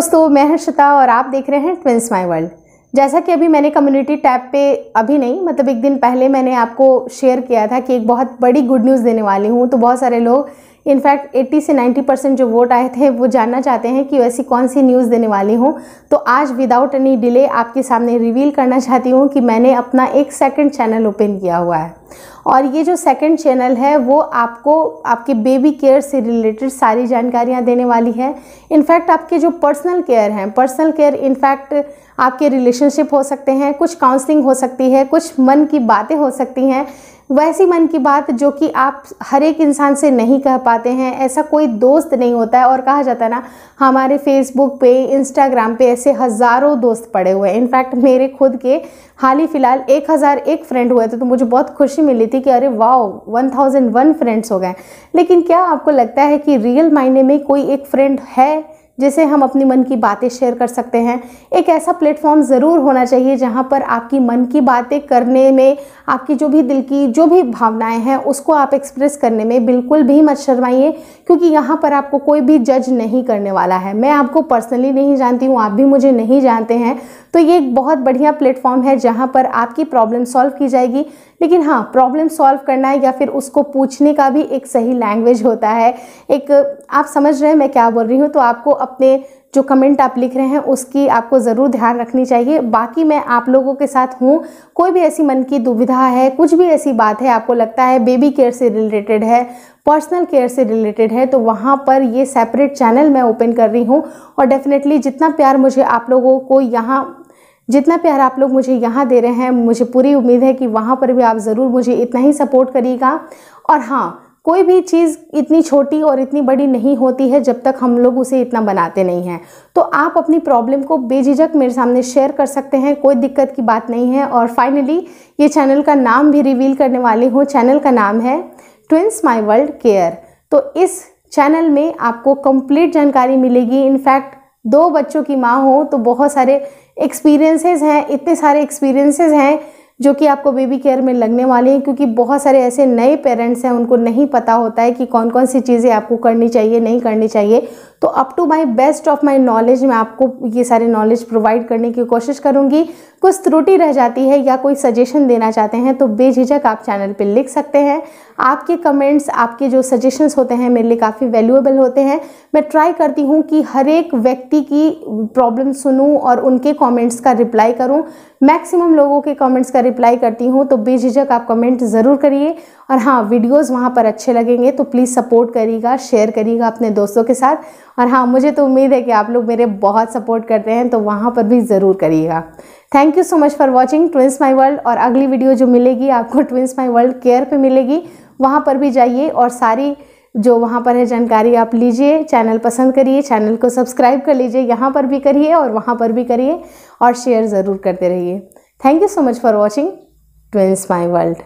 दोस्तों मैं हर्षिता और आप देख रहे हैं ट्विंस माई वर्ल्ड जैसा कि अभी मैंने कम्युनिटी टैब पे अभी नहीं मतलब एक दिन पहले मैंने आपको शेयर किया था कि एक बहुत बड़ी गुड न्यूज़ देने वाली हूँ तो बहुत सारे लोग इनफैक्ट 80 से 90 परसेंट जो वोट आए थे वो जानना चाहते हैं कि वैसी कौन सी न्यूज़ देने वाली हूँ तो आज विदाउट एनी डिले आपके सामने रिवील करना चाहती हूँ कि मैंने अपना एक सेकंड चैनल ओपन किया हुआ है और ये जो सेकंड चैनल है वो आपको आपके बेबी केयर से रिलेटेड सारी जानकारियाँ देने वाली है इनफैक्ट आपके जो पर्सनल केयर हैं पर्सनल केयर इनफैक्ट आपके रिलेशनशिप हो सकते हैं कुछ काउंसलिंग हो सकती है कुछ मन की बातें हो सकती हैं वैसी मन की बात जो कि आप हर एक इंसान से नहीं कह पाते हैं ऐसा कोई दोस्त नहीं होता है और कहा जाता है ना हमारे फेसबुक पे इंस्टाग्राम पे ऐसे हज़ारों दोस्त पड़े हुए हैं इनफैक्ट मेरे खुद के हाल ही फ़िलहाल एक हज़ार एक फ्रेंड हुए थे तो मुझे बहुत खुशी मिली थी कि अरे वाह वन थाउजेंड वन फ्रेंड्स हो गए लेकिन क्या आपको लगता है कि रियल मायने में कोई एक फ्रेंड है जिसे हम अपनी मन की बातें शेयर कर सकते हैं एक ऐसा प्लेटफॉर्म ज़रूर होना चाहिए जहाँ पर आपकी मन की बातें करने में आपकी जो भी दिल की जो भी भावनाएं हैं उसको आप एक्सप्रेस करने में बिल्कुल भी मत शर्माइए क्योंकि यहाँ पर आपको कोई भी जज नहीं करने वाला है मैं आपको पर्सनली नहीं जानती हूँ आप भी मुझे नहीं जानते हैं तो ये एक बहुत बढ़िया प्लेटफॉर्म है जहाँ पर आपकी प्रॉब्लम सॉल्व की जाएगी लेकिन हाँ प्रॉब्लम सॉल्व करना है या फिर उसको पूछने का भी एक सही लैंग्वेज होता है एक आप समझ रहे हैं मैं क्या बोल रही हूँ तो आपको अपने जो कमेंट आप लिख रहे हैं उसकी आपको ज़रूर ध्यान रखनी चाहिए बाकी मैं आप लोगों के साथ हूँ कोई भी ऐसी मन की दुविधा है कुछ भी ऐसी बात है आपको लगता है बेबी केयर से रिलेटेड है पर्सनल केयर से रिलेटेड है तो वहाँ पर ये सेपरेट चैनल मैं ओपन कर रही हूँ और डेफिनेटली जितना प्यार मुझे आप लोगों को यहाँ जितना प्यार आप लोग मुझे यहाँ दे रहे हैं मुझे पूरी उम्मीद है कि वहाँ पर भी आप ज़रूर मुझे इतना ही सपोर्ट करिएगा और हाँ कोई भी चीज़ इतनी छोटी और इतनी बड़ी नहीं होती है जब तक हम लोग उसे इतना बनाते नहीं हैं तो आप अपनी प्रॉब्लम को बेझिझक मेरे सामने शेयर कर सकते हैं कोई दिक्कत की बात नहीं है और फाइनली ये चैनल का नाम भी रिवील करने वाली हूँ चैनल का नाम है ट्विंस माई वर्ल्ड केयर तो इस चैनल में आपको कंप्लीट जानकारी मिलेगी इनफैक्ट दो बच्चों की माँ हो तो बहुत सारे एक्सपीरियंसेस हैं इतने सारे एक्सपीरियंसेस हैं जो कि आपको बेबी केयर में लगने वाले हैं क्योंकि बहुत सारे ऐसे नए पेरेंट्स हैं उनको नहीं पता होता है कि कौन कौन सी चीज़ें आपको करनी चाहिए नहीं करनी चाहिए तो up to my best of my knowledge मैं आपको ये सारे नॉलेज प्रोवाइड करने की कोशिश करूँगी कुछ त्रुटि रह जाती है या कोई सजेशन देना चाहते हैं तो बेझिझक आप चैनल पर लिख सकते हैं आपके कमेंट्स आपके जो सजेशंस होते हैं मेरे लिए काफ़ी वैल्यूएबल होते हैं मैं ट्राई करती हूँ कि हर एक व्यक्ति की प्रॉब्लम सुनूँ और उनके कॉमेंट्स का रिप्लाई करूँ मैक्सिमम लोगों के कमेंट्स का रिप्लाई करती हूँ तो बेझिझक आप कमेंट ज़रूर करिए और हाँ वीडियोस वहाँ पर अच्छे लगेंगे तो प्लीज़ सपोर्ट करिएगा शेयर करिएगा अपने दोस्तों के साथ और हाँ मुझे तो उम्मीद है कि आप लोग मेरे बहुत सपोर्ट करते हैं तो वहाँ पर भी ज़रूर करिएगा thank you so much for watching twins my world और अगली वीडियो जो मिलेगी आपको ट्विंस माई वर्ल्ड केयर पर मिलेगी वहाँ पर भी जाइए और सारी जो वहाँ पर है जानकारी आप लीजिए चैनल पसंद करिए चैनल को सब्सक्राइब कर लीजिए यहाँ पर भी करिए और वहाँ पर भी करिए और शेयर ज़रूर करते रहिए thank you so much for watching twins my world